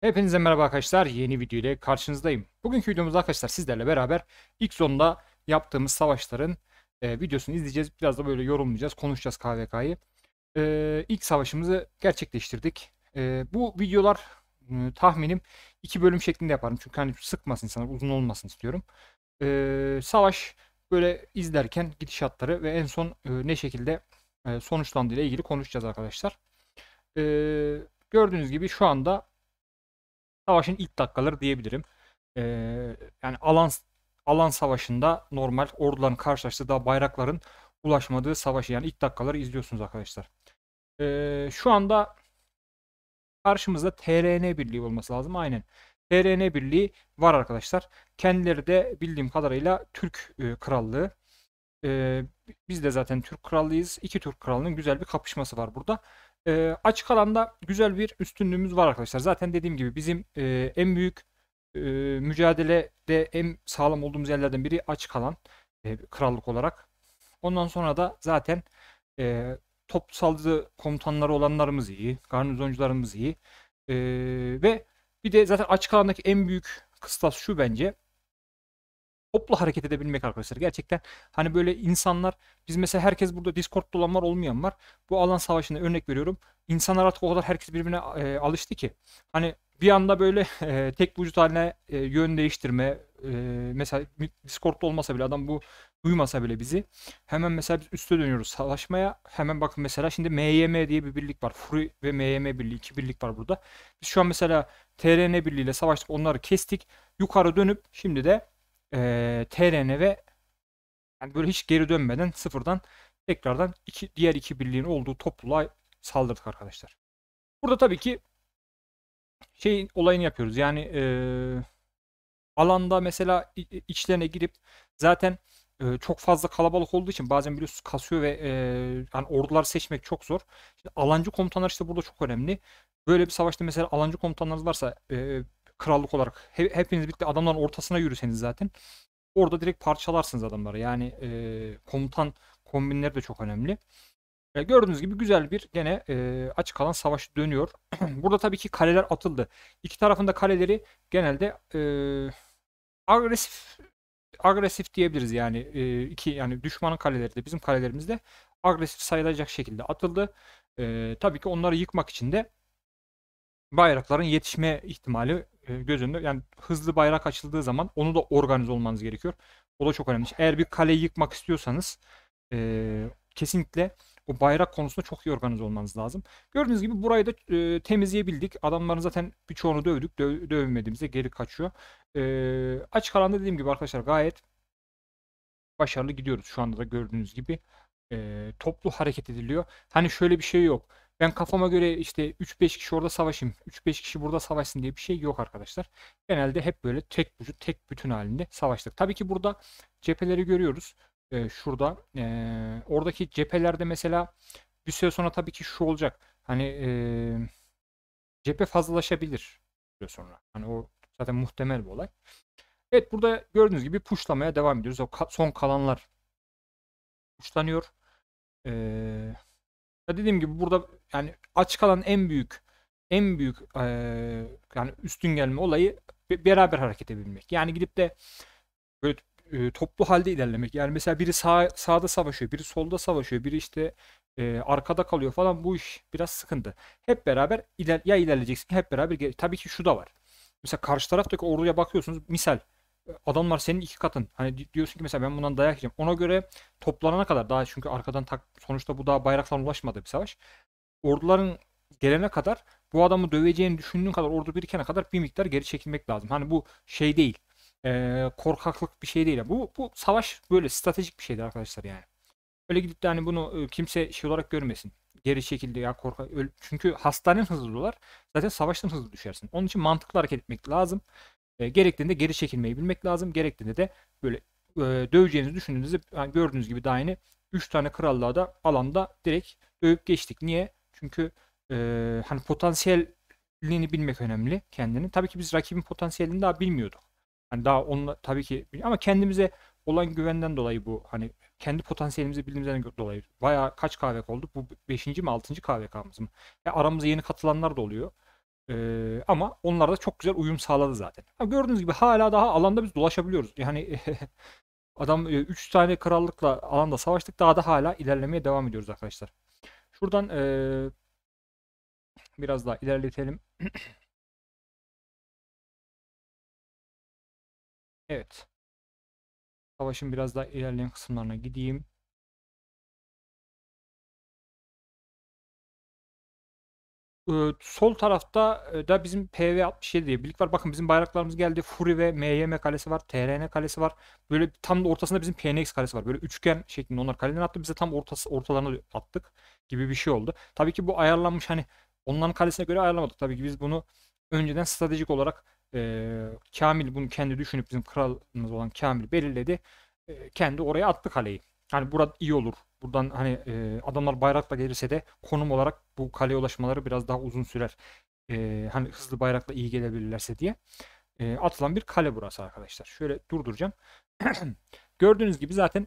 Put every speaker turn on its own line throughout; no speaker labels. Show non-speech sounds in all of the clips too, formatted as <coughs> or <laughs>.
Hepinize merhaba arkadaşlar. Yeni video ile karşınızdayım. Bugünkü videomuzda arkadaşlar sizlerle beraber ilk sonunda yaptığımız savaşların e, videosunu izleyeceğiz. Biraz da böyle yorumlayacağız, konuşacağız KVK'yı. E, ilk savaşımızı gerçekleştirdik. E, bu videolar e, tahminim iki bölüm şeklinde yaparım. Çünkü hani sıkmasın insanlar, uzun olmasın istiyorum. E, savaş böyle izlerken gidişatları ve en son e, ne şekilde e, ile ilgili konuşacağız arkadaşlar. E, gördüğünüz gibi şu anda savaşın ilk dakikaları diyebilirim. E, yani alan alan savaşında normal orduların karşılaştığı daha bayrakların ulaşmadığı savaşı yani ilk dakikaları izliyorsunuz arkadaşlar. E, şu anda karşımızda TRN birliği olması lazım aynen. TRN birliği var arkadaşlar. Kendileri de bildiğim kadarıyla Türk e, krallığı. E, biz de zaten Türk krallıyız. İki Türk Krallığının güzel bir kapışması var burada. E, açık alanda güzel bir üstünlüğümüz var arkadaşlar. Zaten dediğim gibi bizim e, en büyük e, mücadelede en sağlam olduğumuz yerlerden biri açık alan e, krallık olarak. Ondan sonra da zaten e, top saldırı komutanları olanlarımız iyi. Garnizoncularımız iyi. E, ve bir de zaten açık alandaki en büyük kıstas şu bence toplu hareket edebilmek arkadaşlar. Gerçekten hani böyle insanlar biz mesela herkes burada Discord'da olan var olmayan var. Bu alan savaşında örnek veriyorum. İnsanlar artık o kadar herkes birbirine e, alıştı ki. Hani bir anda böyle <laughs> e, tek vücut haline e, yön değiştirme e, mesela Discord'da olmasa bile adam bu duymasa bile bizi hemen mesela biz üste dönüyoruz savaşmaya hemen bakın mesela şimdi MYM diye bir birlik var Fury ve MYM birliği iki birlik var burada biz şu an mesela TRN birliğiyle savaştık onları kestik yukarı dönüp şimdi de e, TRN ve yani böyle hiç geri dönmeden sıfırdan tekrardan iki, diğer iki birliğin olduğu topluluğa saldırdık arkadaşlar. Burada tabii ki şey olayını yapıyoruz. Yani e, alanda mesela içlerine girip zaten e, çok fazla kalabalık olduğu için bazen biliyorsunuz kasıyor ve e, yani ordular seçmek çok zor. Şimdi alancı komutanlar işte burada çok önemli. Böyle bir savaşta mesela alancı komutanlarınız varsa e, krallık olarak he, hepiniz birlikte adamların ortasına yürüseniz zaten orada direkt parçalarsınız adamları. Yani e, komutan kombinleri de çok önemli. E, gördüğünüz gibi güzel bir gene e, açık alan savaşı dönüyor. <clears throat> Burada tabii ki kaleler atıldı. İki tarafında kaleleri genelde e, agresif agresif diyebiliriz yani e, iki yani düşmanın kaleleri de bizim kalelerimiz de agresif sayılacak şekilde atıldı. E, tabii ki onları yıkmak için de bayrakların yetişme ihtimali e, gözünde Yani hızlı bayrak açıldığı zaman onu da organize olmanız gerekiyor. O da çok önemli. Eğer bir kaleyi yıkmak istiyorsanız e, kesinlikle o bayrak konusunda çok iyi organize olmanız lazım. Gördüğünüz gibi burayı da e, temizleyebildik. Adamların zaten birçoğunu dövdük. Döv, dövmediğimizde geri kaçıyor. E, açık alanda dediğim gibi arkadaşlar gayet başarılı gidiyoruz. Şu anda da gördüğünüz gibi e, toplu hareket ediliyor. Hani şöyle bir şey yok ben kafama göre işte 3-5 kişi orada savaşayım, 3-5 kişi burada savaşsın diye bir şey yok arkadaşlar. Genelde hep böyle tek vücut, tek bütün halinde savaştık. Tabii ki burada cepheleri görüyoruz. Ee, şurada. Ee, oradaki cephelerde mesela bir süre sonra tabii ki şu olacak. Hani ee, cephe fazlalaşabilir süre sonra. Hani o zaten muhtemel bir olay. Evet burada gördüğünüz gibi puşlamaya devam ediyoruz. O ka son kalanlar puşlanıyor. Eee ya dediğim gibi burada yani aç kalan en büyük en büyük e, yani üstün gelme olayı beraber hareket edebilmek. Yani gidip de böyle e, toplu halde ilerlemek. Yani mesela biri sağ, sağda savaşıyor, biri solda savaşıyor, biri işte e, arkada kalıyor falan bu iş biraz sıkıntı. Hep beraber iler, ya ilerleyeceksin hep beraber tabii ki şu da var. Mesela karşı taraftaki orduya bakıyorsunuz misal adamlar senin iki katın. Hani diyorsun ki mesela ben bundan dayak yiyeceğim. Ona göre toplanana kadar daha çünkü arkadan tak, sonuçta bu daha bayraklar ulaşmadı bir savaş. Orduların gelene kadar bu adamı döveceğini düşündüğün kadar ordu birikene kadar bir miktar geri çekilmek lazım. Hani bu şey değil. E, korkaklık bir şey değil. Bu, bu savaş böyle stratejik bir şeydir arkadaşlar yani. Öyle gidip de hani bunu kimse şey olarak görmesin. Geri çekildi ya korka. Öyle. Çünkü hastanenin hızlılar. Zaten savaştan hızlı düşersin. Onun için mantıklı hareket etmek lazım. E, gerektiğinde geri çekilmeyi bilmek lazım. Gerektiğinde de böyle e, döveceğinizi düşündüğünüzde yani gördüğünüz gibi daha yine 3 tane krallığa da alanda direkt dövüp geçtik. Niye? Çünkü e, hani potansiyelini bilmek önemli kendini. Tabii ki biz rakibin potansiyelini daha bilmiyorduk. Hani daha onunla tabii ki ama kendimize olan güvenden dolayı bu hani kendi potansiyelimizi bildiğimizden dolayı bayağı kaç KVK oldu? Bu 5. mi 6. KVK'mız mı? E, aramıza yeni katılanlar da oluyor. Ee, ama onlar da çok güzel uyum sağladı zaten. Ha, gördüğünüz gibi hala daha alanda biz dolaşabiliyoruz. Yani <laughs> adam 3 e, tane krallıkla alanda savaştık. Daha da hala ilerlemeye devam ediyoruz arkadaşlar.
Şuradan ee, biraz daha ilerletelim. <clears throat> evet. Savaşın biraz daha ilerleyen kısımlarına gideyim. Ee, sol tarafta e, da
bizim PV67 diye birlik var. Bakın bizim bayraklarımız geldi. Fury ve MYM kalesi var. TRN kalesi var. Böyle tam da ortasında bizim PNX kalesi var. Böyle üçgen şeklinde onlar kaleden attı. Biz de tam ortası, ortalarına attık gibi bir şey oldu. Tabii ki bu ayarlanmış hani onların kalesine göre ayarlamadık. Tabii ki biz bunu önceden stratejik olarak e, Kamil bunu kendi düşünüp bizim kralımız olan Kamil belirledi. E, kendi oraya attı kaleyi. Hani burada iyi olur Buradan hani e, adamlar bayrakla gelirse de konum olarak bu kaleye ulaşmaları biraz daha uzun sürer. E, hani hızlı bayrakla iyi gelebilirlerse diye. E, atılan bir kale burası arkadaşlar. Şöyle durduracağım. <clears throat> Gördüğünüz gibi zaten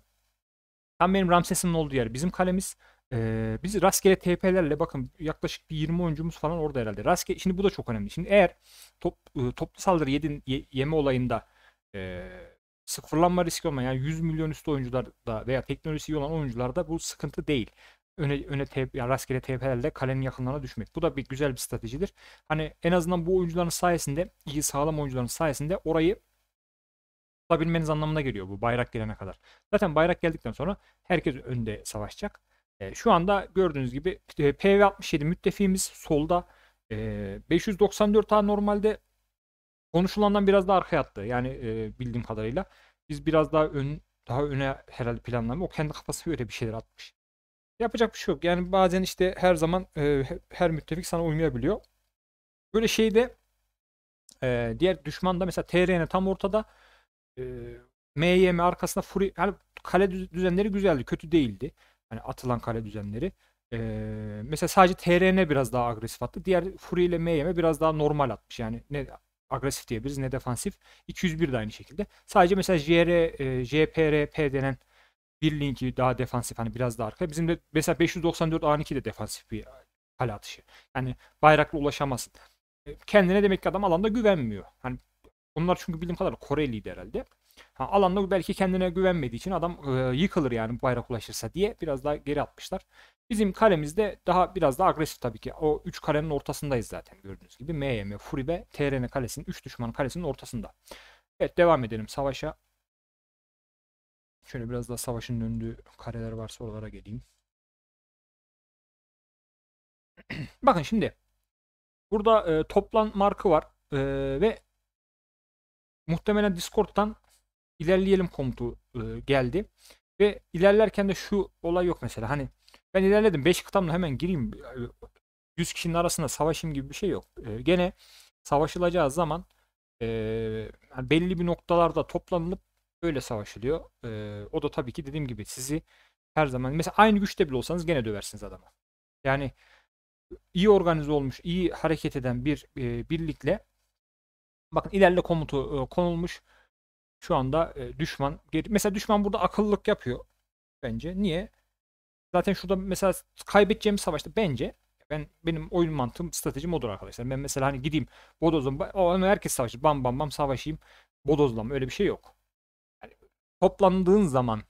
tam benim Ramses'in olduğu yer. Bizim kalemiz. E, biz rastgele TP'lerle bakın yaklaşık bir 20 oyuncumuz falan orada herhalde. Rastgele, şimdi bu da çok önemli. Şimdi eğer top, e, toplu saldırı yedin, ye, yeme olayında e, sıfırlanma riski olmayan yani 100 milyon üstü oyuncularda veya teknolojisi iyi olan oyuncularda bu sıkıntı değil. Öne, öne tep, ya rastgele TP'lerle kalenin yakınlarına düşmek. Bu da bir güzel bir stratejidir. Hani en azından bu oyuncuların sayesinde iyi sağlam oyuncuların sayesinde orayı tutabilmeniz anlamına geliyor bu bayrak gelene kadar. Zaten bayrak geldikten sonra herkes önde savaşacak. E, şu anda gördüğünüz gibi e, PV67 müttefiğimiz solda e, ee, 594A normalde konuşulandan biraz daha arkaya attı. Yani e, bildiğim kadarıyla biz biraz daha ön daha öne herhalde planlanıyor. O kendi kafası öyle bir şeyler atmış. Yapacak bir şey yok. Yani bazen işte her zaman e, her müttefik sana uymayabiliyor. Böyle şeyde e, diğer düşman da mesela TRN tam ortada e, MYM arkasında Fury yani kale düzenleri güzeldi. Kötü değildi. Hani atılan kale düzenleri. E, mesela sadece TRN biraz daha agresif attı. Diğer Fury ile MYM biraz daha normal atmış. Yani ne agresif diyebiliriz ne defansif. 201 de aynı şekilde. Sadece mesela JR, e, JPRP denen bir linki daha defansif hani biraz daha arka. Bizim de mesela 594 A2 de defansif bir kale atışı. Yani bayrakla ulaşamazsın. E, kendine demek ki adam alanda güvenmiyor. Hani onlar çünkü bildiğim kadarıyla Koreliydi herhalde. Ha, alanda belki kendine güvenmediği için adam e, yıkılır yani bayrak ulaşırsa diye biraz daha geri atmışlar. Bizim kalemiz daha biraz daha agresif tabii ki. O 3 kalenin ortasındayız zaten gördüğünüz gibi. MYM, Furi ve TRN kalesinin 3 düşman kalesinin ortasında. Evet devam edelim savaşa.
Şöyle biraz daha savaşın döndüğü kareler varsa oralara geleyim. <clears throat> Bakın şimdi. Burada e, toplan markı var. E, ve muhtemelen Discord'dan ilerleyelim
komutu e, geldi. Ve ilerlerken de şu olay yok mesela. Hani ben ilerledim. 5 kıtamla hemen gireyim. 100 kişinin arasında savaşım gibi bir şey yok. Ee, gene savaşılacağı zaman e, belli bir noktalarda toplanılıp böyle savaşılıyor. E, o da tabii ki dediğim gibi sizi her zaman mesela aynı güçte bile olsanız gene döversiniz adamı. Yani iyi organize olmuş, iyi hareket eden bir e, birlikle bakın ilerle komutu e, konulmuş. Şu anda e, düşman mesela düşman burada akıllılık yapıyor bence. Niye? Zaten şurada mesela kaybedeceğim savaşta bence ben benim oyun mantığım stratejim odur arkadaşlar. Ben mesela hani gideyim bodozum ama herkes savaşır. Bam bam bam savaşayım. Bodozlam öyle bir şey yok. Yani toplandığın zaman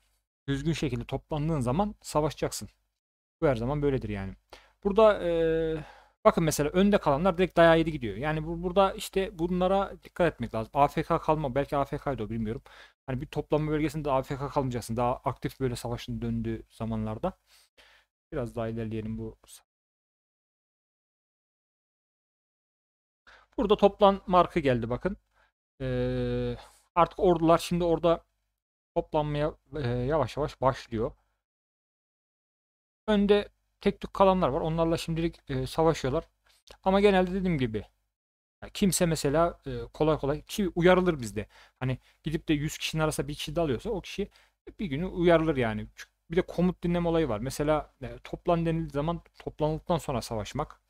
düzgün şekilde toplandığın zaman savaşacaksın. Bu her zaman böyledir yani. Burada ee, Bakın mesela önde kalanlar direkt dayağı yedi gidiyor. Yani bu, burada işte bunlara dikkat etmek lazım. AFK kalma belki AFK'ydı o bilmiyorum. Hani bir toplanma bölgesinde AFK kalmayacaksın. Daha aktif böyle savaşın döndüğü zamanlarda. Biraz
daha ilerleyelim bu. Burada toplan markı geldi bakın. Ee, artık ordular şimdi orada
toplanmaya e, yavaş yavaş başlıyor. Önde tek tük kalanlar var. Onlarla şimdilik e, savaşıyorlar. Ama genelde dediğim gibi kimse mesela e, kolay kolay ki uyarılır bizde. Hani gidip de 100 kişinin arasında bir kişi dalıyorsa o kişi bir günü uyarılır yani. Bir de komut dinleme olayı var. Mesela e, toplan denildiği zaman toplanıldıktan sonra savaşmak.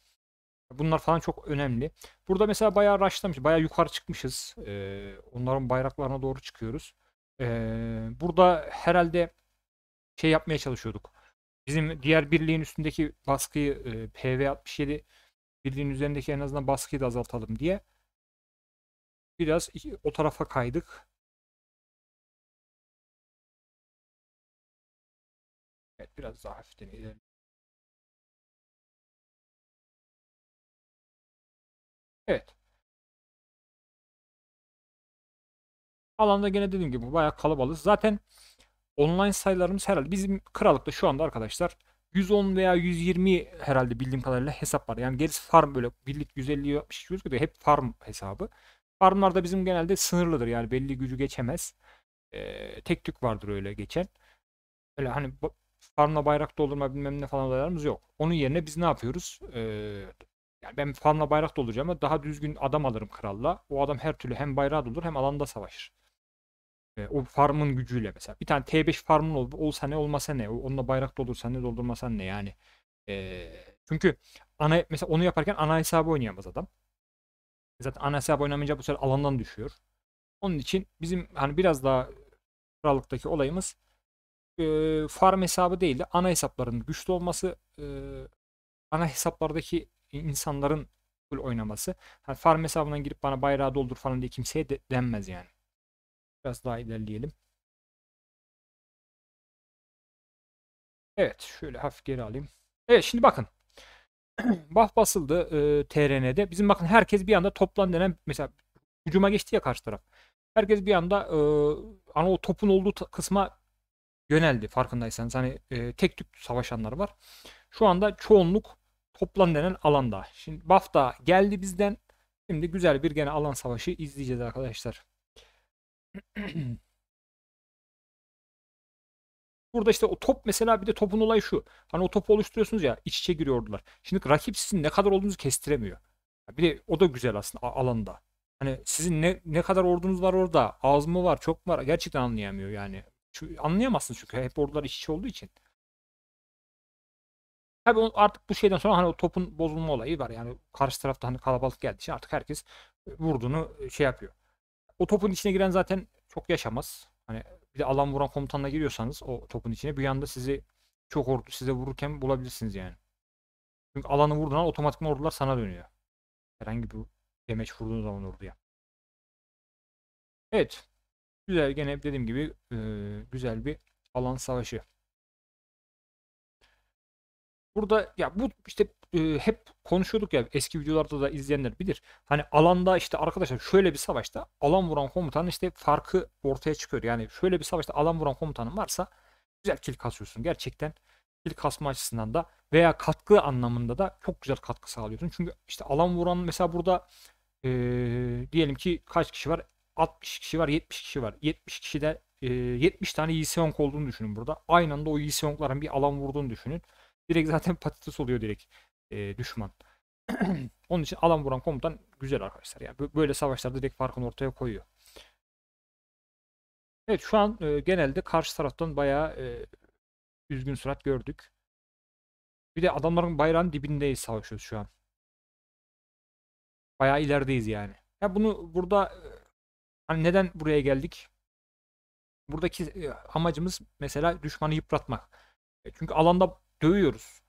Bunlar falan çok önemli. Burada mesela bayağı raşlamış, bayağı yukarı çıkmışız. E, onların bayraklarına doğru çıkıyoruz. E, burada herhalde şey yapmaya çalışıyorduk. Bizim diğer birliğin üstündeki baskıyı e, PV67 birliğin üzerindeki en azından baskıyı da azaltalım
diye biraz o tarafa kaydık. Evet biraz daha hafiften ilerleyelim. Evet. Alanda gene dediğim gibi bayağı kalabalık.
Zaten online sayılarımız herhalde bizim krallıkta şu anda arkadaşlar 110 veya 120 herhalde bildiğim kadarıyla hesap var. Yani gerisi farm böyle birlik 150 60 gözüküyor hep farm hesabı. Farmlarda bizim genelde sınırlıdır yani belli gücü geçemez. Ee, tek tük vardır öyle geçen. Öyle hani farmla bayrak doldurma bilmem ne falan olaylarımız yok. Onun yerine biz ne yapıyoruz? Ee, yani ben farmla bayrak dolduracağım ama daha düzgün adam alırım kralla. O adam her türlü hem bayrağı doldur hem alanda savaşır. E, o farmın gücüyle mesela. Bir tane T5 farmın ol, olsa ne olmasa ne. Onunla bayrak doldursa ne doldurmasa ne yani. E, çünkü ana mesela onu yaparken ana hesabı oynayamaz adam. Zaten ana hesabı oynamayınca bu sefer alandan düşüyor. Onun için bizim hani biraz daha kralıktaki olayımız e, farm hesabı değil de ana hesapların güçlü olması e, ana hesaplardaki insanların oynaması. Hani farm
hesabından girip bana bayrağı doldur falan diye kimseye de denmez yani. Biraz daha ilerleyelim. Evet şöyle hafif geri alayım. Evet şimdi bakın. <clears throat> Buff basıldı e, TRN'de. Bizim bakın herkes bir anda
toplan denen mesela hücuma geçti ya karşı taraf. Herkes bir anda e, ana o topun olduğu kısma yöneldi farkındaysanız. Hani e, tek tük savaşanlar var. Şu anda çoğunluk toplan denen alanda. Şimdi buff da geldi bizden. Şimdi güzel bir gene alan savaşı izleyeceğiz arkadaşlar.
<clears throat>
Burada işte o top mesela bir de topun olayı şu. Hani o topu oluşturuyorsunuz ya iç içe giriyordular. Şimdi rakip sizin ne kadar olduğunuzu kestiremiyor. Bir de o da güzel aslında alanda. Hani sizin ne, ne kadar ordunuz var orada az mı var çok mu var gerçekten anlayamıyor yani. Çünkü anlayamazsın çünkü hep ordular iç içe olduğu için. Tabi artık bu şeyden sonra hani o topun bozulma olayı var yani karşı tarafta hani kalabalık geldi, için artık herkes vurduğunu e, şey yapıyor. O topun içine giren zaten çok yaşamaz. Hani bir de alan vuran komutanla giriyorsanız o topun içine bir anda sizi çok ordu size vururken bulabilirsiniz
yani. Çünkü alanı vurduğun an otomatikman ordular sana dönüyor. Herhangi bir demeç vurduğunuz zaman orduya. Evet. Güzel gene dediğim gibi e, güzel bir alan savaşı.
Burada ya bu işte ee, hep konuşuyorduk ya eski videolarda da izleyenler bilir. Hani alanda işte arkadaşlar şöyle bir savaşta alan vuran komutanın işte farkı ortaya çıkıyor. Yani şöyle bir savaşta alan vuran komutanın varsa güzel kill kasıyorsun gerçekten. Kill kasma açısından da veya katkı anlamında da çok güzel katkı sağlıyorsun. Çünkü işte alan vuran mesela burada e, diyelim ki kaç kişi var? 60 kişi var, 70 kişi var. 70 kişide e, ee, 70 tane Yiseonk olduğunu düşünün burada. Aynı anda o Yiseonkların bir alan vurduğunu düşünün. Direkt zaten <laughs> patates oluyor direkt e, düşman. <clears throat> Onun için alan vuran komutan güzel arkadaşlar. Yani böyle savaşlarda direkt farkını ortaya koyuyor. Evet şu an e, genelde karşı taraftan bayağı e, üzgün surat gördük. Bir de adamların bayrağın dibindeyiz savaşıyoruz şu an. Bayağı ilerideyiz yani. Ya bunu burada e, hani neden buraya geldik? Buradaki e, amacımız mesela düşmanı yıpratmak. E, çünkü alanda dövüyoruz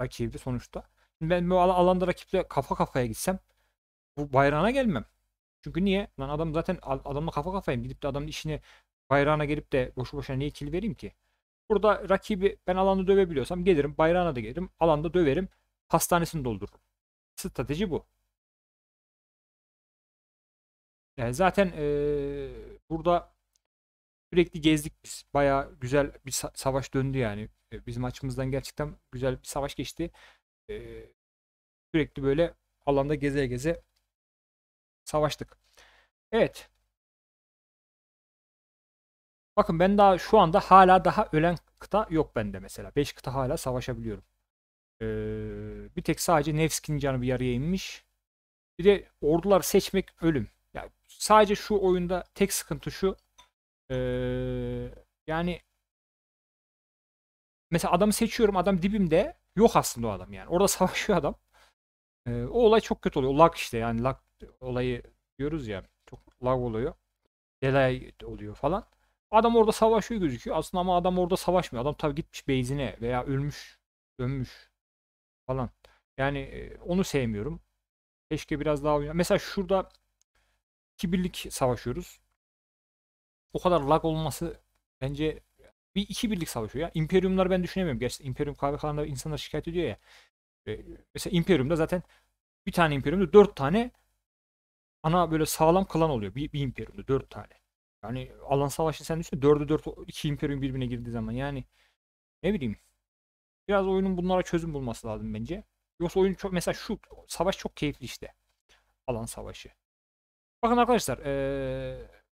rakibi sonuçta. Ben bu alanda rakiple kafa kafaya gitsem bu bayrağına gelmem. Çünkü niye? Lan adam zaten adamla kafa kafayım. Gidip de adamın işini bayrağına gelip de boşu boşuna niye kill vereyim ki? Burada rakibi ben alanda dövebiliyorsam gelirim. Bayrağına da gelirim.
Alanda döverim. Hastanesini doldururum. Strateji bu. Yani zaten ee, burada sürekli
gezdik biz. Baya güzel bir savaş döndü yani. Bizim açımızdan gerçekten güzel bir savaş
geçti e, sürekli böyle alanda geze geze savaştık. Evet.
Bakın ben daha şu anda hala daha ölen kıta yok bende mesela. 5 kıta hala savaşabiliyorum. Ee, bir tek sadece Nevski'nin canı bir yarıya inmiş. Bir de ordular seçmek ölüm. Yani sadece şu oyunda tek sıkıntı şu. Ee, yani mesela adamı seçiyorum. Adam dibimde. Yok aslında o adam yani. Orada <laughs> savaşıyor adam. Ee, o olay çok kötü oluyor. Lag işte yani lag olayı diyoruz ya. Çok lag oluyor. Delay oluyor falan. Adam orada savaşıyor gözüküyor. Aslında ama adam orada savaşmıyor. Adam tabii gitmiş base'ine veya ölmüş. Dönmüş. Falan. Yani e, onu sevmiyorum. Keşke biraz daha oyna. Mesela şurada iki birlik savaşıyoruz. O kadar lag olması bence bir iki birlik savaşıyor ya. İmperiumlar ben düşünemiyorum. Gerçi İmperium KVK'larında insanlar şikayet ediyor ya. mesela İmperium'da zaten bir tane İmperium'da dört tane ana böyle sağlam klan oluyor. Bir, bir İmperium'da dört tane. Yani alan savaşı sen düşün. Dördü dört iki İmperium birbirine girdiği zaman yani ne bileyim. Biraz oyunun bunlara çözüm bulması lazım bence. Yoksa oyun çok mesela şu savaş çok keyifli işte. Alan savaşı. Bakın arkadaşlar ee,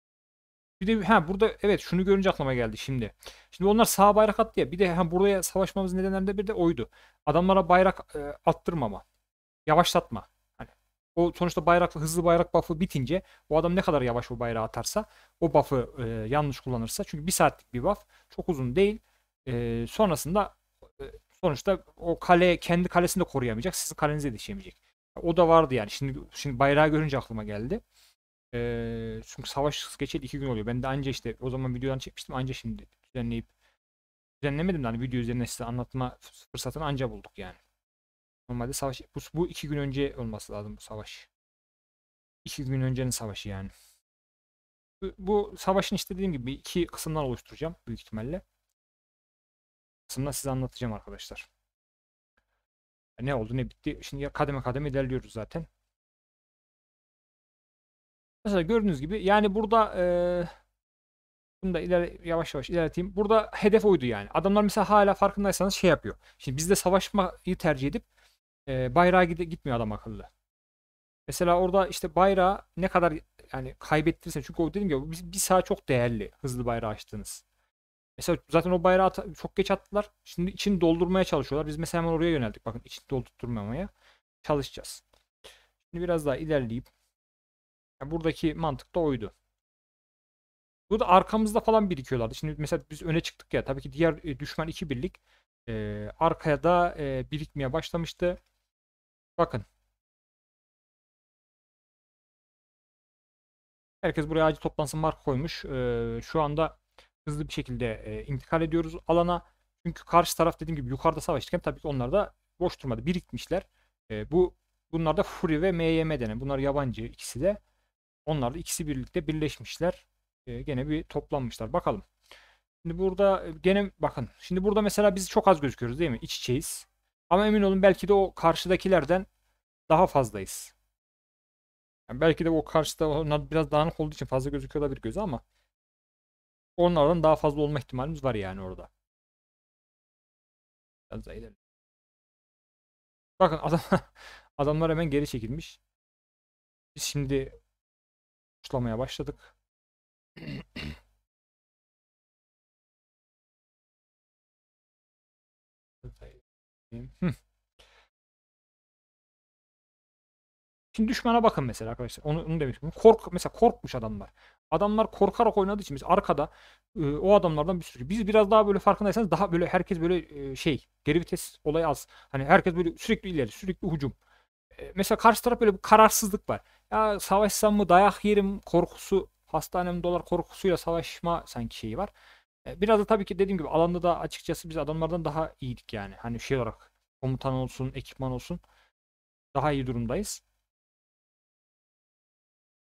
bir de ha burada evet şunu görünce aklıma geldi şimdi. Şimdi onlar sağ bayrak attı ya. Bir de ha buraya savaşmamız nedenlerinde bir de oydu. Adamlara bayrak e, attırmama. Yavaşlatma. Hani o sonuçta bayraklı hızlı bayrak buff'ı bitince o adam ne kadar yavaş o bayrağı atarsa o buff'ı e, yanlış kullanırsa çünkü bir saatlik bir buff çok uzun değil. E, sonrasında e, sonuçta o kale kendi kalesini de koruyamayacak. Sizin kalenize de yetişemeyecek. O da vardı yani. Şimdi şimdi bayrağı görünce aklıma geldi. Ee, çünkü savaş geçeli iki gün oluyor. Ben de anca işte o zaman videodan çekmiştim anca şimdi düzenleyip düzenlemedim de hani video üzerine size anlatma fırsatını anca bulduk yani. Normalde savaş bu, bu iki gün önce olması lazım bu savaş. İki gün öncenin savaşı yani. Bu, bu savaşın işte dediğim gibi iki kısımdan
oluşturacağım büyük ihtimalle. Kısımda size anlatacağım arkadaşlar. Ne oldu ne bitti. Şimdi kademe kademe ilerliyoruz zaten. Mesela gördüğünüz gibi yani burada e, bunu da ileri,
yavaş yavaş ilerleteyim. Burada hedef oydu yani. Adamlar mesela hala farkındaysanız şey yapıyor. Şimdi biz de savaşmayı tercih edip e, bayrağa gide, gitmiyor adam akıllı. Mesela orada işte bayrağı ne kadar yani kaybettirirse çünkü o dedim ya bir, bir saat çok değerli hızlı bayrağı açtınız. Mesela zaten o bayrağı çok geç attılar. Şimdi içini doldurmaya çalışıyorlar. Biz mesela hemen oraya yöneldik. Bakın içini doldurmamaya çalışacağız. Şimdi biraz daha ilerleyip yani buradaki mantık da oydu. Burada arkamızda falan birikiyorlardı. Şimdi mesela biz öne çıktık ya tabii ki diğer e, düşman iki birlik e, arkaya da e,
birikmeye başlamıştı. Bakın. Herkes buraya acil toplansın mark koymuş. E, şu anda
hızlı bir şekilde e, intikal ediyoruz alana. Çünkü karşı taraf dediğim gibi yukarıda savaştık. Hem tabii ki onlar da boş durmadı. Birikmişler. E, bu bunlar da Fury ve MYM denen. Bunlar yabancı ikisi de. Onlar da ikisi birlikte birleşmişler. E, gene bir toplanmışlar. Bakalım. Şimdi burada e, gene bakın. Şimdi burada mesela biz çok az gözüküyoruz değil mi? İç içeyiz. Ama emin olun belki de o karşıdakilerden daha fazlayız. Yani belki de o karşıda onlar biraz dağınık olduğu için fazla gözüküyor bir gözü ama onlardan daha
fazla olma ihtimalimiz var yani orada. Biraz daha ileri. Bakın adam, <laughs> adamlar hemen geri çekilmiş. Biz şimdi Kuşlamaya başladık. Şimdi düşmana bakın mesela arkadaşlar.
Onu, onu demiştim. Kork mesela korkmuş adamlar. Adamlar korkarak oynadığı için biz arkada e, o adamlardan bir sürü. Biz biraz daha böyle farkındaysanız daha böyle herkes böyle e, şey geri vites olayı az. Hani herkes böyle sürekli ileri, sürekli hücum. E, mesela karşı taraf böyle bir kararsızlık var. Ya savaşsam mı dayak yerim korkusu hastanem dolar korkusuyla savaşma sanki şeyi var. E, biraz da tabii ki dediğim gibi alanda da açıkçası biz adamlardan daha iyiydik yani. Hani şey olarak komutan olsun, ekipman olsun daha iyi durumdayız.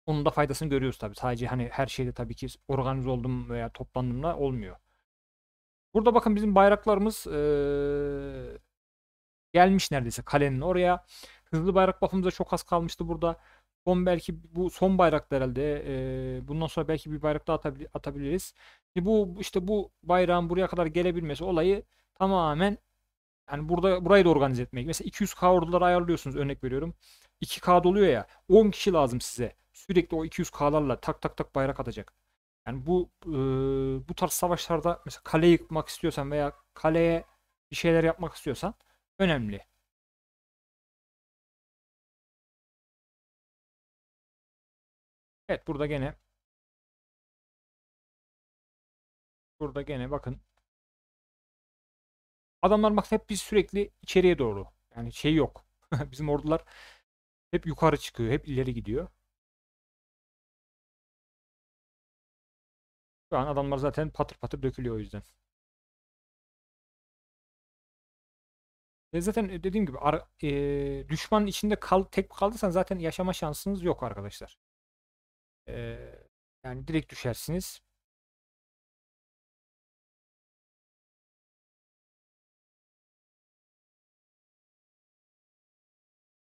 Onun da faydasını görüyoruz tabii. Sadece hani her şeyde tabii ki organize oldum veya toplandımla olmuyor. Burada bakın bizim bayraklarımız ee, gelmiş neredeyse kalenin oraya. Hızlı bayrak buff'ımıza çok az kalmıştı burada. Son belki bu son bayrakta herhalde. E, bundan sonra belki bir bayrak daha atabil atabiliriz. E bu işte bu bayrağın buraya kadar gelebilmesi olayı tamamen yani burada burayı da organize etmek. Mesela 200k orduları ayarlıyorsunuz örnek veriyorum. 2k doluyor ya 10 kişi lazım size. Sürekli o 200k'larla tak tak tak bayrak atacak. Yani bu e, bu tarz
savaşlarda mesela kale yıkmak istiyorsan veya kaleye bir şeyler yapmak istiyorsan önemli Evet burada gene burada gene bakın adamlar bak hep biz sürekli içeriye doğru yani şey yok <laughs> bizim ordular hep yukarı çıkıyor hep ileri gidiyor şu an adamlar zaten patır patır dökülüyor o yüzden Ve zaten
e, dediğim gibi ar- e, düşmanın içinde kal tek kaldıysan zaten yaşama şansınız yok arkadaşlar.
E, yani direkt düşersiniz.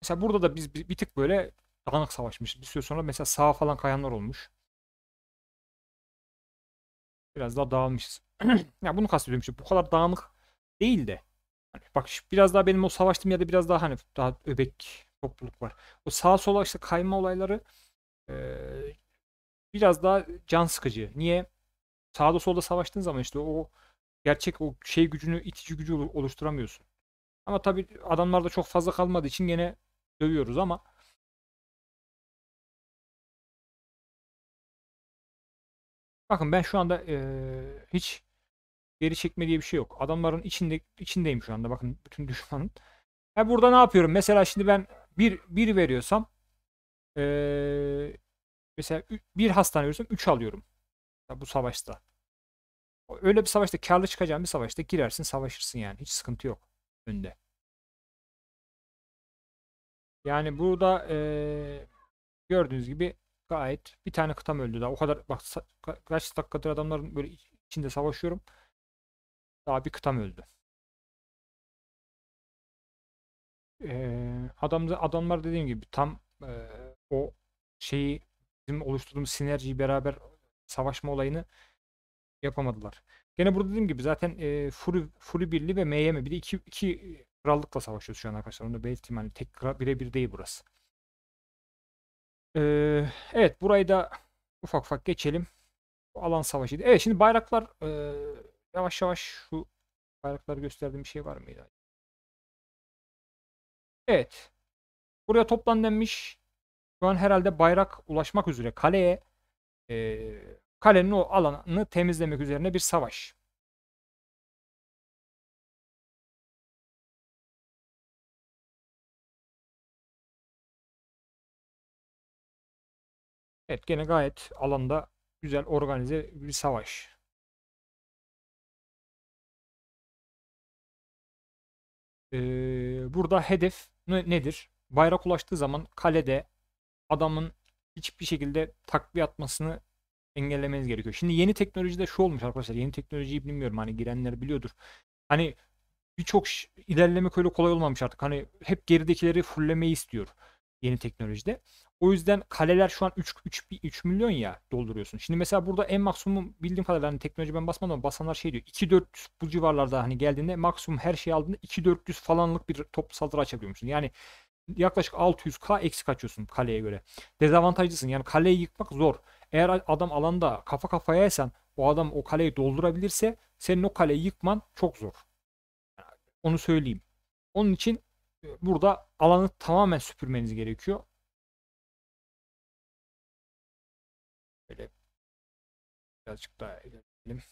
Mesela burada da biz bir, tık böyle dağınık savaşmış, Bir süre sonra mesela sağ falan kayanlar olmuş. Biraz daha dağılmışız.
<clears throat> ya yani bunu kastediyorum işte. Bu kadar dağınık değil de Bak şu biraz daha benim o savaştım ya da biraz daha hani daha öbek topluluk var. O sağa sola işte kayma olayları e, biraz daha can sıkıcı. Niye? Sağda solda savaştığın zaman işte o gerçek o şey gücünü itici gücü oluşturamıyorsun. Ama tabi
adamlar da çok fazla kalmadığı için gene dövüyoruz ama Bakın ben şu anda e,
hiç geri çekme diye bir şey yok. Adamların içinde içindeyim şu anda. Bakın bütün <laughs> düşmanın. Ha burada ne yapıyorum? Mesela şimdi ben bir, bir veriyorsam ee, mesela bir hastane veriyorsam 3 alıyorum. bu savaşta. Öyle bir savaşta karlı çıkacağım bir savaşta girersin savaşırsın yani. Hiç sıkıntı yok önde. Yani burada ee, gördüğünüz gibi gayet bir tane kıtam öldü daha. O kadar bak kaç dakikadır adamların böyle içinde
savaşıyorum. Daha bir kıtam öldü. Ee, adam, adamlar dediğim gibi tam e, o
şeyi bizim oluşturduğumuz sinerjiyi beraber savaşma olayını yapamadılar. Gene burada dediğim gibi zaten e, Fury, Fury Birliği ve MYM bir de iki, iki krallıkla savaşıyoruz şu an arkadaşlar. Onu da belirteyim. Hani tek kral birebir değil burası. Ee, evet burayı da ufak ufak geçelim. Bu alan savaşıydı. Evet şimdi bayraklar e,
Yavaş yavaş şu bayrakları gösterdiğim bir şey var mıydı? Evet. Buraya toplan denmiş. Şu an herhalde bayrak ulaşmak üzere kaleye e, kalenin o alanını temizlemek üzerine bir savaş. Evet gene gayet alanda güzel organize bir savaş. Ee, burada hedef ne nedir? Bayrak ulaştığı zaman kalede adamın
hiçbir şekilde takviye atmasını engellemeniz gerekiyor. Şimdi yeni teknolojide şu olmuş arkadaşlar. Yeni teknolojiyi bilmiyorum hani girenler biliyordur. Hani birçok ilerleme öyle kolay olmamış artık. Hani hep geridekileri fullemeyi istiyor yeni teknolojide. O yüzden kaleler şu an 3, 3, 3 milyon ya dolduruyorsun. Şimdi mesela burada en maksimum bildiğim kadarıyla hani teknoloji ben basmadım ama basanlar şey diyor. 2-400 bu civarlarda hani geldiğinde maksimum her şeyi aldığında 400 falanlık bir top saldırı açabiliyormuşsun. Yani yaklaşık 600k eksik açıyorsun kaleye göre. Dezavantajlısın yani kaleyi yıkmak zor. Eğer adam alanda kafa kafayaysan o adam o kaleyi doldurabilirse senin o kaleyi yıkman çok zor. Onu söyleyeyim. Onun için
burada alanı tamamen süpürmeniz gerekiyor. Böyle birazcık daha ilerleyelim.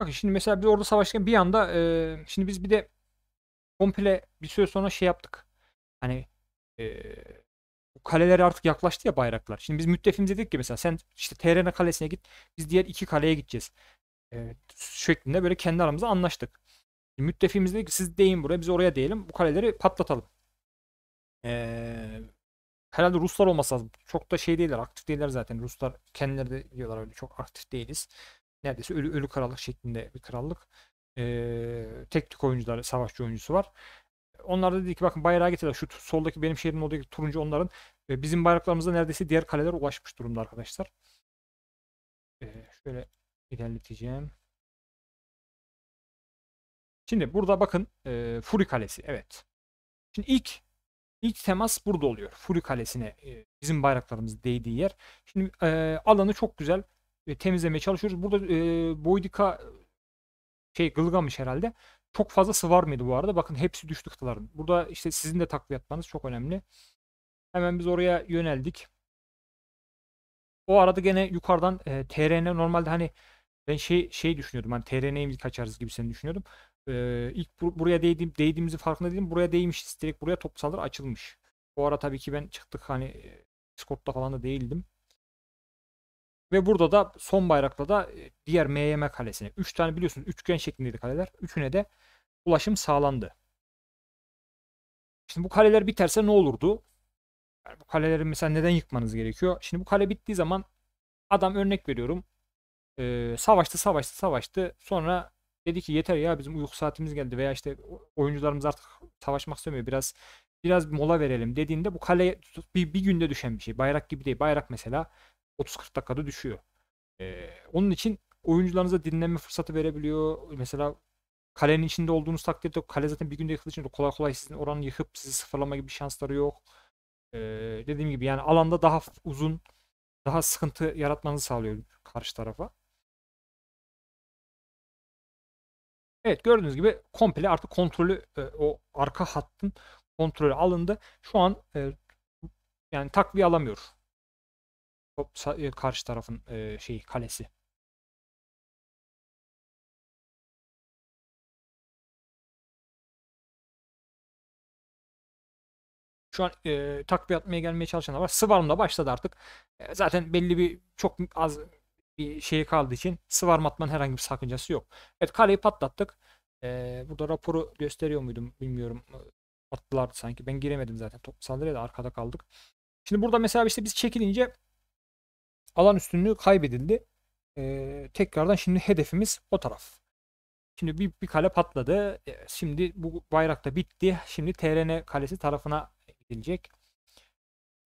Bakın şimdi mesela biz orada savaşırken bir anda e, şimdi biz bir de komple bir süre sonra şey
yaptık hani e, bu kalelere artık yaklaştı ya bayraklar. Şimdi biz müttefimize dedik ki mesela sen işte TRN kalesine git biz diğer iki kaleye gideceğiz. E, şeklinde böyle kendi aramızda anlaştık. Şimdi müttefimiz dedi ki siz deyin buraya biz oraya diyelim bu kaleleri patlatalım. E, herhalde Ruslar olmasa lazım. Çok da şey değiller aktif değiller zaten. Ruslar kendileri de diyorlar öyle çok aktif değiliz. Neredeyse ölü, ölü krallık şeklinde bir krallık. E, teknik oyuncular, savaşçı oyuncusu var onlar da dedi ki bakın bayrağı getirdiler. Şu soldaki benim şehrimin oradaki turuncu onların. E, bizim bayraklarımızda neredeyse diğer kaleler ulaşmış
durumda arkadaşlar. E, şöyle ilerleteceğim. Şimdi burada bakın e, Furi Kalesi. Evet.
Şimdi ilk ilk temas burada oluyor. Furi Kalesi'ne e, bizim bayraklarımız değdiği yer. Şimdi e, alanı çok güzel e, temizlemeye çalışıyoruz. Burada e, Boydika şey Gılgamış herhalde. Çok fazlası var mıydı bu arada? Bakın hepsi düştü kıtaların. Burada işte sizin de takviye atmanız çok önemli. Hemen biz oraya yöneldik. O arada gene yukarıdan e, TRN normalde hani ben şey şey düşünüyordum. Hani TRN'yi mi kaçarız gibi seni düşünüyordum. E, ilk bur buraya değdiğim, değdiğimizi farkında değilim. Buraya değmiş, Direkt buraya top saldırı açılmış. O ara tabii ki ben çıktık hani e, Discord'da falan da değildim. Ve burada da son bayrakla da e, diğer MYM kalesine. 3 tane biliyorsunuz üçgen şeklindeydi kaleler. Üçüne de ulaşım sağlandı. Şimdi bu kaleler biterse ne olurdu? Yani bu kaleleri mesela neden yıkmanız gerekiyor? Şimdi bu kale bittiği zaman adam örnek veriyorum e, savaştı savaştı savaştı sonra dedi ki yeter ya bizim uyku saatimiz geldi veya işte oyuncularımız artık savaşmak istemiyor biraz biraz bir mola verelim dediğinde bu kale bir, bir günde düşen bir şey. Bayrak gibi değil. Bayrak mesela 30-40 dakikada düşüyor. Ee, onun için oyuncularınıza dinlenme fırsatı verebiliyor. Mesela Kalenin içinde olduğunuz takdirde kale zaten bir günde yıkıldığı için kolay kolay sizin oranı yıkıp sizi sıfırlama gibi şansları yok. Ee, dediğim gibi yani alanda daha uzun daha sıkıntı yaratmanızı sağlıyor karşı tarafa. Evet gördüğünüz gibi komple artık kontrolü e, o arka hattın
kontrolü alındı. Şu an e, yani takviye alamıyor. Top, e, karşı tarafın şeyi kalesi. Şu an e, takviye atmaya gelmeye çalışanlar var. Swarm da başladı artık. E, zaten
belli bir çok az bir şey kaldığı için Swarm atmanın herhangi bir sakıncası yok. Evet kaleyi patlattık. E, burada raporu gösteriyor muydum bilmiyorum. E, attılar sanki. Ben giremedim zaten. Top saldırıya da arkada kaldık. Şimdi burada mesela işte biz çekilince alan üstünlüğü kaybedildi. E, tekrardan şimdi hedefimiz o taraf. Şimdi bir, bir kale patladı. E, şimdi bu bayrak da bitti. Şimdi TRN kalesi tarafına edilecek.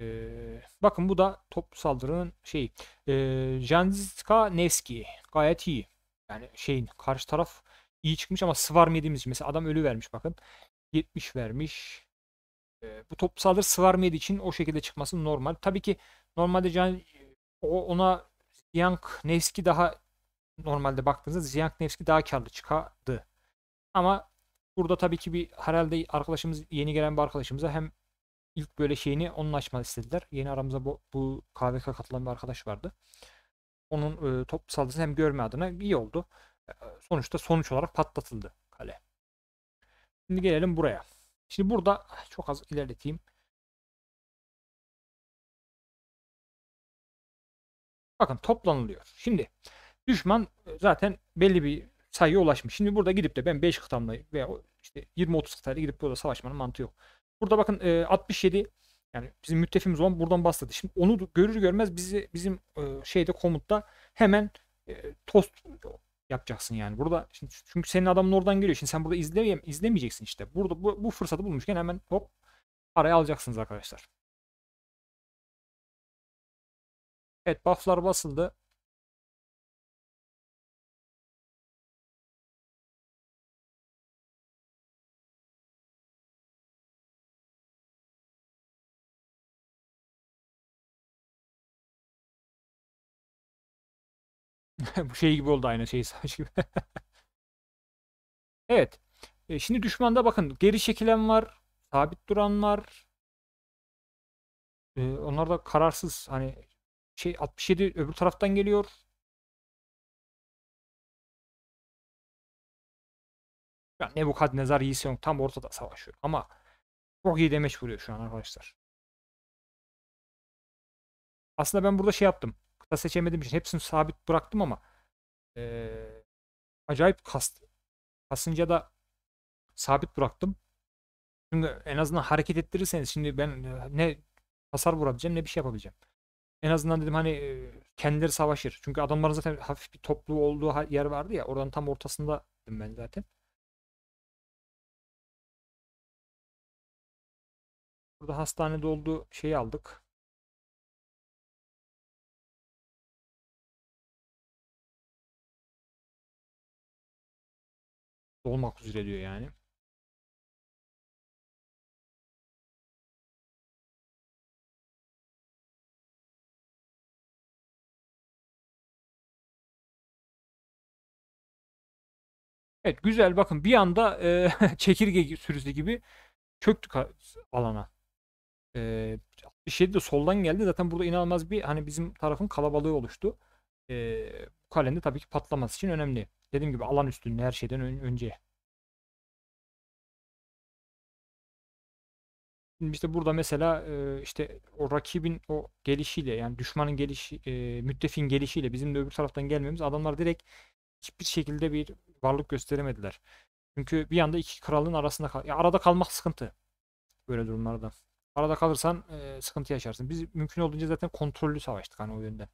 Ee, bakın bu da top saldırının şey. Ee, Janziska Nevski gayet iyi. Yani şeyin karşı taraf iyi çıkmış ama Swarm yediğimiz için. Mesela adam ölü vermiş bakın. 70 vermiş. Ee, bu top saldırı Swarm yediği için o şekilde çıkması normal. Tabii ki normalde Can, o, ona Ziyank Nevski daha normalde baktığınızda Ziyank Nevski daha karlı çıkardı. Ama burada tabii ki bir herhalde arkadaşımız yeni gelen bir arkadaşımıza hem ilk böyle şeyini onun açmanı istediler. Yeni aramıza bu, bu KVK katılan bir arkadaş vardı. Onun e, top saldırısını hem görme adına iyi oldu. E, sonuçta
sonuç olarak patlatıldı kale. Şimdi gelelim buraya. Şimdi burada ah, çok az ilerleteyim. Bakın toplanılıyor. Şimdi düşman e, zaten belli bir sayıya
ulaşmış. Şimdi burada gidip de ben 5 kıtamla veya işte 20-30 kıtayla gidip burada savaşmanın mantığı yok. Burada bakın e, 67 yani bizim müttefimiz olan buradan bastırdı. Şimdi onu görür görmez bizi bizim e, şeyde komutta hemen e, tost yapacaksın yani. Burada şimdi çünkü senin adamın oradan geliyor. Şimdi sen burada izleyem izlemeyeceksin işte. Burada bu, bu fırsatı bulmuşken hemen hop
araya alacaksınız arkadaşlar. Evet bufflar basıldı. <laughs> bu şey gibi oldu aynı şey <laughs> savaş gibi. evet. E, şimdi düşmanda bakın geri çekilen var. Sabit duran var. E, onlar da kararsız. Hani şey 67 öbür taraftan geliyor. Yani Nebukadnezar yok tam ortada savaşıyor. Ama çok iyi demeç vuruyor şu an arkadaşlar. Aslında ben burada şey yaptım kısa seçemediğim için hepsini sabit bıraktım ama e, acayip
kastı. Kasınca da sabit bıraktım. Çünkü en azından hareket ettirirseniz şimdi ben ne hasar vurabileceğim ne bir şey yapabileceğim. En azından dedim hani kendileri savaşır. Çünkü adamların zaten hafif bir toplu olduğu yer vardı ya oradan tam ortasında
ben zaten. Burada hastanede olduğu şeyi aldık. olmak üzere diyor yani. Evet güzel bakın bir anda e, <laughs> çekirge sürüsü gibi çöktük
alana. E, şey de soldan geldi zaten burada inanılmaz bir hani bizim tarafın
kalabalığı oluştu. E, kalende tabii ki patlaması için önemli. Dediğim gibi alan üstünlüğü her şeyden önce. Şimdi işte burada mesela e, işte o rakibin o gelişiyle yani düşmanın gelişi
e, müttefin gelişiyle bizim de öbür taraftan gelmemiz adamlar direkt hiçbir şekilde bir varlık gösteremediler. Çünkü bir anda iki kralın arasında kal ya arada kalmak sıkıntı böyle durumlarda. Arada kalırsan e, sıkıntı yaşarsın. Biz mümkün olduğunca zaten kontrollü savaştık hani o yönden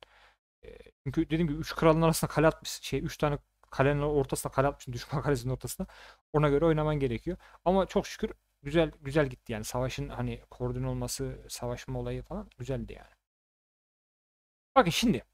çünkü dediğim gibi 3 kralın arasında kale atmış şey 3 tane kalenin ortasında kale atmışsın düşman <laughs> kalesinin ortasında. Ona göre oynaman gerekiyor. Ama çok şükür güzel güzel gitti yani savaşın hani koordine olması, savaşma olayı falan güzeldi yani. Bakın şimdi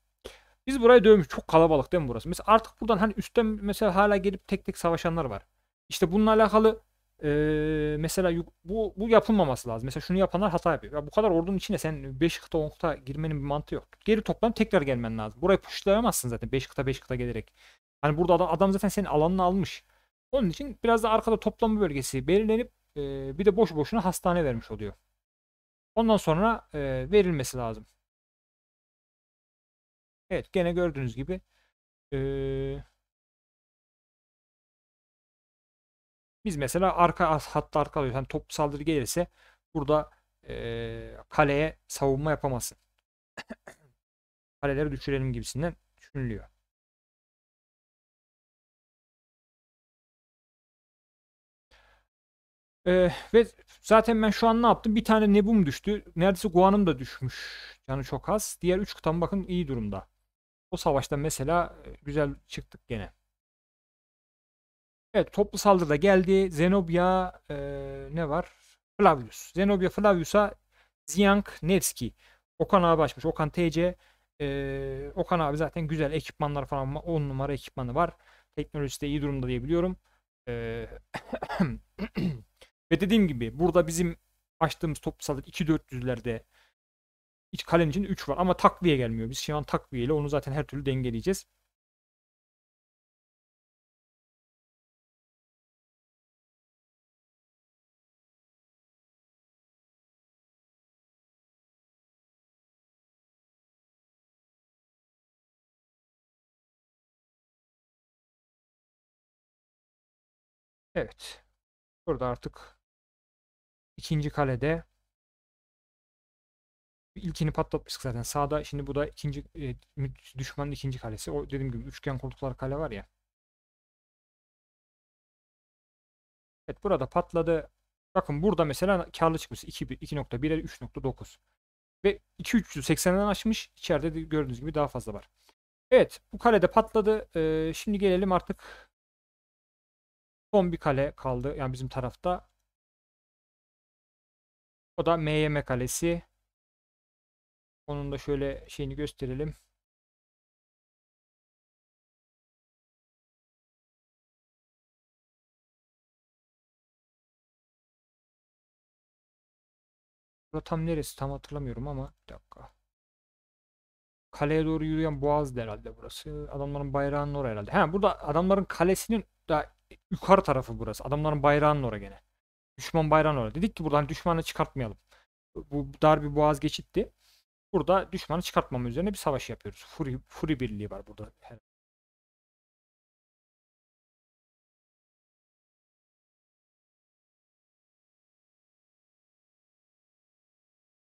biz burayı dövmüş. Çok kalabalık değil mi burası? Mesela artık buradan hani üstten mesela hala gelip tek tek savaşanlar var. İşte bununla alakalı ee, mesela bu, bu yapılmaması lazım. Mesela şunu yapanlar hata yapıyor. Ya bu kadar ordunun içine sen 5 kıta 10 kıta girmenin bir mantığı yok. Geri toplanıp tekrar gelmen lazım. Burayı pushlayamazsın zaten 5 kıta 5 kıta gelerek. Hani burada adam, adam zaten senin alanını almış. Onun için biraz da arkada toplama bölgesi belirlenip e, bir de boş boşuna hastane
vermiş oluyor. Ondan sonra e, verilmesi lazım. Evet gene gördüğünüz gibi e, Biz mesela arka hatta arka alıyoruz. Yani top saldırı gelirse burada e, kaleye savunma yapamazsın. <coughs> Kaleleri düşürelim gibisinden düşünülüyor. Ee, ve zaten ben şu
an ne yaptım? Bir tane Nebum düştü. Neredeyse Guan'ım da düşmüş. Yani çok az. Diğer 3 kıtam bakın iyi durumda. O savaşta mesela güzel çıktık gene. Evet toplu saldırıda geldi. Zenobia e, ne var? Flavius. Zenobia Flavius'a Ziyang Nevski. Okan abi açmış. Okan TC. E, Okan abi zaten güzel ekipmanlar falan 10 numara ekipmanı var. Teknolojisi de iyi durumda diye biliyorum. E, <clears throat> ve dediğim gibi burada bizim
açtığımız toplu saldırı 2400'lerde iç kalenin için 3 var ama takviye gelmiyor. Biz şu an takviyeyle. onu zaten her türlü dengeleyeceğiz. Evet. Burada artık ikinci kalede ilkini patlatmıştık zaten. Sağda şimdi bu da ikinci
e, düşmanın ikinci kalesi. O dediğim gibi üçgen koltuklar kale var ya. Evet burada patladı. Bakın burada mesela karlı çıkmış. 2.1'e 3.9. Ve 2.380'den açmış. İçeride de gördüğünüz gibi daha fazla var. Evet bu kalede patladı. Ee, şimdi gelelim artık
Son bir kale kaldı yani bizim tarafta. O da MYM kalesi. Onun da şöyle şeyini gösterelim. Burada tam neresi tam hatırlamıyorum ama bir dakika. Kaleye
doğru yürüyen boğaz herhalde burası. Adamların bayrağının orası herhalde. He burada adamların kalesinin da yukarı tarafı burası. Adamların bayrağının oraya gene. Düşman bayrağının oraya. Dedik ki buradan düşmanı çıkartmayalım. Bu dar bir boğaz geçitti. Burada düşmanı çıkartmama üzerine bir savaş
yapıyoruz. Furi, Furi birliği var burada.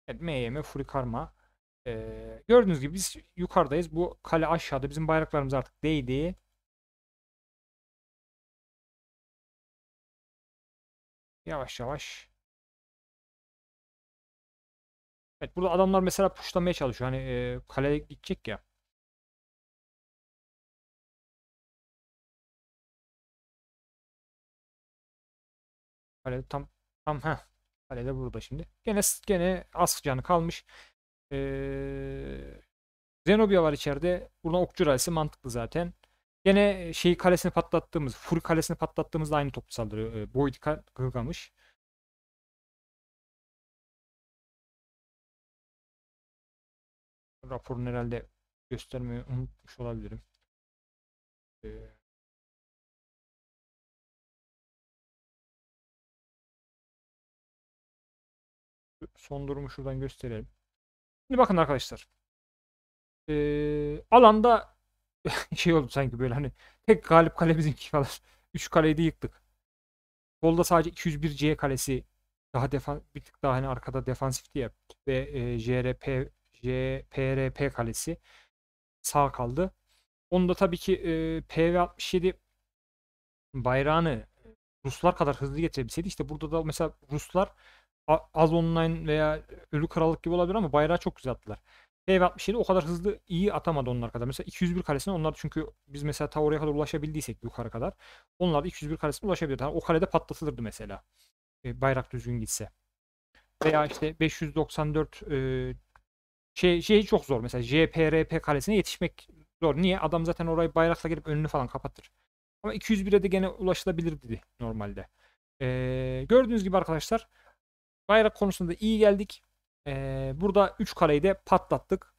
Evet, M.Y.M. Furi Karma. Ee, gördüğünüz gibi biz yukarıdayız. Bu kale aşağıda. Bizim bayraklarımız artık değdi. Yavaş yavaş. Evet burada adamlar mesela puşlamaya çalışıyor. Hani e, kaleye gidecek ya. Kale tam tam ha. Kalede burada şimdi. Gene gene az canı kalmış. Ee,
Zenobia var içeride. Buradan okçu ralisi mantıklı zaten. Yine şey kalesini patlattığımız, Fur
kalesini patlattığımızda aynı toplu saldırı. E, Boyd Gılgamış. Raporunu herhalde göstermeyi unutmuş olabilirim. E, son durumu şuradan gösterelim. Şimdi bakın arkadaşlar.
E, alanda <laughs> şey oldu sanki böyle hani tek galip kale bizimki falan. 3 <laughs> kaleyi de yıktık. Golda sadece 201C kalesi daha defan bir tık daha hani arkada defansifti ya ve e, JRP JPRP kalesi sağ kaldı. Onda tabii ki e, PV67 bayrağını Ruslar kadar hızlı getirebilseydi işte burada da mesela Ruslar az online veya ölü krallık gibi olabilir ama bayrağı çok güzel attılar. PV67 o kadar hızlı iyi atamadı onlar kadar. Mesela 201 kalesine onlar çünkü biz mesela ta oraya kadar ulaşabildiysek yukarı kadar. Onlar da 201 kalesine ulaşabiliyordu. Yani o kalede patlatılırdı mesela. E, bayrak düzgün gitse. Veya işte 594 e, şey, şey çok zor. Mesela JPRP kalesine yetişmek zor. Niye? Adam zaten orayı bayrakla girip önünü falan kapatır. Ama 201'e de gene ulaşılabilir dedi normalde. E, gördüğünüz gibi arkadaşlar bayrak konusunda iyi geldik. Ee, burada 3 kaleyi de patlattık.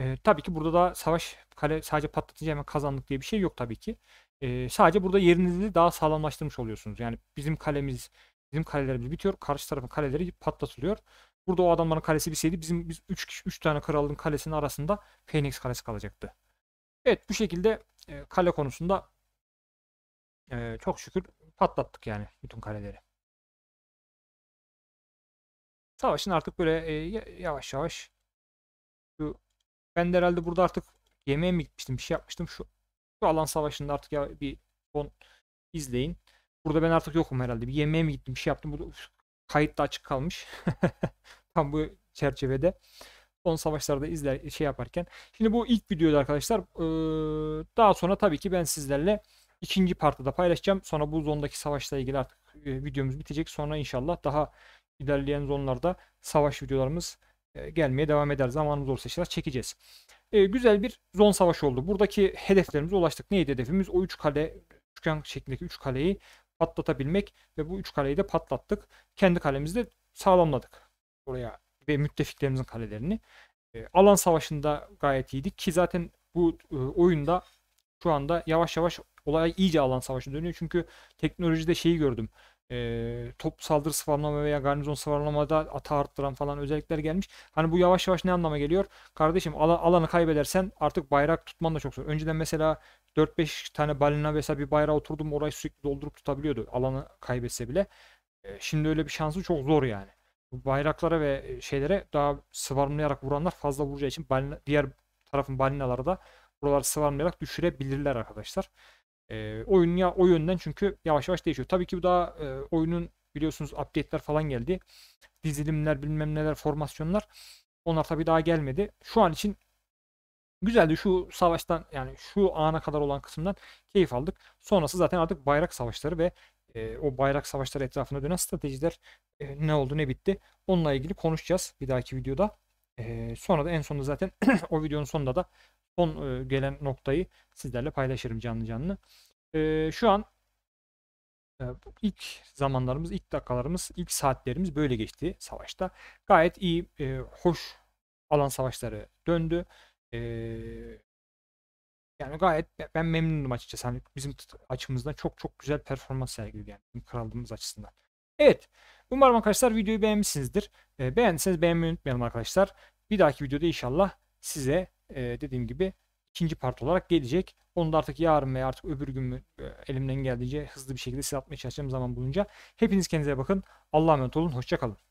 Ee, tabii ki burada da savaş kale sadece patlatınca hemen kazandık diye bir şey yok tabii ki. Ee, sadece burada yerinizi daha sağlamlaştırmış oluyorsunuz. Yani bizim kalemiz, bizim kalelerimiz bitiyor. Karşı tarafın kaleleri patlatılıyor. Burada o adamların kalesi bilseydi bizim biz 3 kişi 3 tane kralın kalesinin arasında Phoenix kalesi
kalacaktı. Evet bu şekilde e, kale konusunda e, çok şükür patlattık yani bütün kaleleri savaşın artık böyle e, yavaş yavaş şu ben de herhalde burada
artık yemeğe mi gitmiştim bir şey yapmıştım şu, şu alan savaşında artık ya bir son izleyin. Burada ben artık yokum herhalde. Bir yemeğe mi gittim bir şey yaptım. Burada kayıt da açık kalmış. <laughs> Tam bu çerçevede. Son savaşlarda izler şey yaparken. Şimdi bu ilk videoydu arkadaşlar. Ee, daha sonra tabii ki ben sizlerle ikinci partta paylaşacağım. Sonra bu zondaki savaşla ilgili artık e, videomuz bitecek. Sonra inşallah daha ilerleyen zonlarda savaş videolarımız e, gelmeye devam eder. Zamanımız olursa şeyler çekeceğiz. E, güzel bir zon savaşı oldu. Buradaki hedeflerimize ulaştık. Neydi hedefimiz? O 3 kale, üçgen şeklindeki 3 kaleyi patlatabilmek ve bu 3 kaleyi de patlattık. Kendi kalemizi de sağlamladık. Oraya ve müttefiklerimizin kalelerini. E, alan savaşında gayet iyiydik ki zaten bu e, oyunda şu anda yavaş yavaş olay iyice alan savaşı dönüyor. Çünkü teknolojide şeyi gördüm e, top saldırı sıfırlama veya garnizon sıfırlamada ata arttıran falan özellikler gelmiş. Hani bu yavaş yavaş ne anlama geliyor? Kardeşim al alanı kaybedersen artık bayrak tutman da çok zor. Önceden mesela 4-5 tane balina vesaire bir bayrağa oturdum orayı sürekli doldurup tutabiliyordu alanı kaybetse bile. E, şimdi öyle bir şansı çok zor yani. Bu bayraklara ve şeylere daha sıvarmlayarak vuranlar fazla vuracağı için balina, diğer tarafın balinaları da buraları sıvarmlayarak düşürebilirler arkadaşlar. E, oyun ya o yönden çünkü yavaş yavaş değişiyor. Tabii ki bu daha e, oyunun biliyorsunuz update'ler falan geldi. Dizilimler bilmem neler formasyonlar. Onlar tabii daha gelmedi. Şu an için güzeldi şu savaştan yani şu ana kadar olan kısımdan keyif aldık. Sonrası zaten artık bayrak savaşları ve e, o bayrak savaşları etrafında dönen stratejiler e, ne oldu ne bitti. Onunla ilgili konuşacağız bir dahaki videoda. E, sonra da en sonunda zaten <clears throat> o videonun sonunda da son e, gelen noktayı sizlerle paylaşırım canlı canlı. E, şu an e, ilk zamanlarımız, ilk dakikalarımız, ilk saatlerimiz böyle geçti savaşta. Gayet iyi, hoş alan savaşları döndü. yani gayet ben memnunum açıkçası. Hani bizim açımızdan çok çok güzel performans sergiledi yani bizim krallığımız açısından. Evet. Umarım arkadaşlar videoyu beğenmişsinizdir. E, beğendiyseniz beğenmeyi unutmayalım arkadaşlar. Bir dahaki videoda inşallah size e, dediğim gibi ikinci part olarak gelecek. Onu da artık yarın veya artık öbür gün mü, e, elimden geldiğince
hızlı bir şekilde size çalışacağım zaman bulunca. Hepiniz kendinize bakın. Allah'a emanet olun. Hoşçakalın.